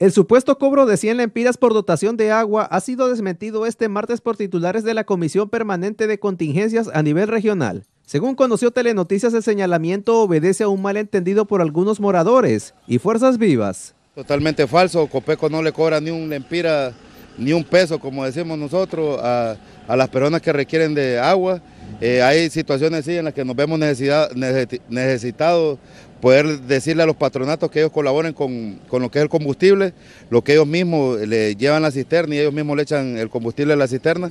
El supuesto cobro de 100 lempiras por dotación de agua ha sido desmentido este martes por titulares de la Comisión Permanente de Contingencias a nivel regional. Según conoció Telenoticias, el señalamiento obedece a un malentendido por algunos moradores y fuerzas vivas. Totalmente falso, Copeco no le cobra ni un lempira, ni un peso, como decimos nosotros, a, a las personas que requieren de agua. Eh, hay situaciones en las que nos vemos necesitados poder decirle a los patronatos que ellos colaboren con, lo que es el combustible, lo que ellos mismos le llevan la cisterna y ellos mismos le echan el combustible a la cisterna.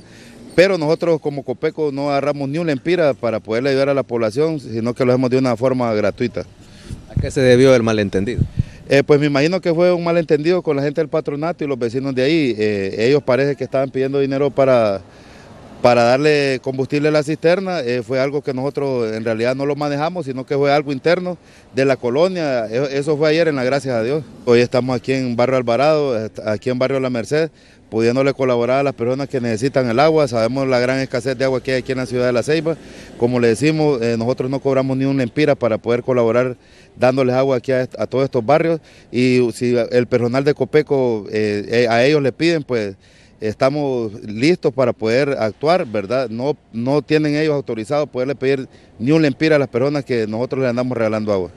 Pero nosotros como Copeco no agarramos ni un empira para poderle ayudar a la población, sino que lo hacemos de una forma gratuita. ¿A qué se debió el malentendido? Eh, pues me imagino que fue un malentendido con la gente del patronato y los vecinos de ahí. Eh, ellos parece que estaban pidiendo dinero para para darle combustible a la cisterna eh, fue algo que nosotros en realidad no lo manejamos, sino que fue algo interno de la colonia. E-, eso fue ayer en la gracias a Dios. Hoy estamos aquí en Barrio Alvarado, aquí en Barrio La Merced, pudiéndole colaborar a las personas que necesitan el agua. Sabemos la gran escasez de agua que hay aquí en la ciudad de La Ceiba. Como le decimos, eh, nosotros no cobramos ni una empira para poder colaborar dándoles agua aquí a, todos estos barrios. Y si el personal de Copeco eh, a ellos le piden, pues estamos listos para poder actuar, ¿verdad? No, no tienen ellos autorizado poderle pedir ni un lempira a las personas que nosotros le andamos regalando agua.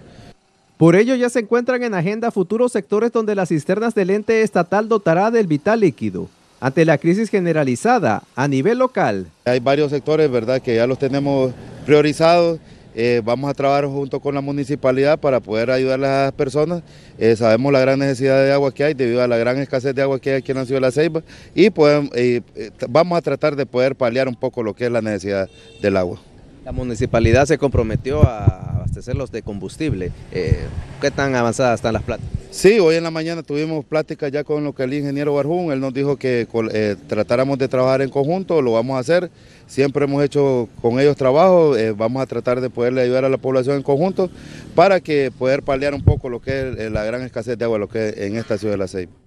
Por ello ya se encuentran en agenda futuros sectores donde las cisternas del ente estatal dotará del vital líquido ante la crisis generalizada a nivel local. Hay varios sectores, ¿verdad?, que ya los tenemos priorizados eh, vamos a trabajar junto con la municipalidad para poder ayudar a las personas. Eh, sabemos la gran necesidad de agua que hay debido a la gran escasez de agua que hay aquí en la ciudad de La Ceiba y eh, vamos a tratar de poder paliar un poco lo que es la necesidad del agua. La municipalidad se comprometió a abastecerlos de combustible. ¿Qué tan avanzadas están las plantas? Sí, hoy en la mañana tuvimos plática ya con lo que el ingeniero Barjún, él nos dijo que eh, tratáramos de trabajar en conjunto, lo vamos a hacer, siempre hemos hecho con ellos trabajo, eh, vamos a tratar de poderle ayudar a la población en conjunto para que poder paliar un poco lo que es eh, la gran escasez de agua lo que es en esta ciudad de La Ceiba.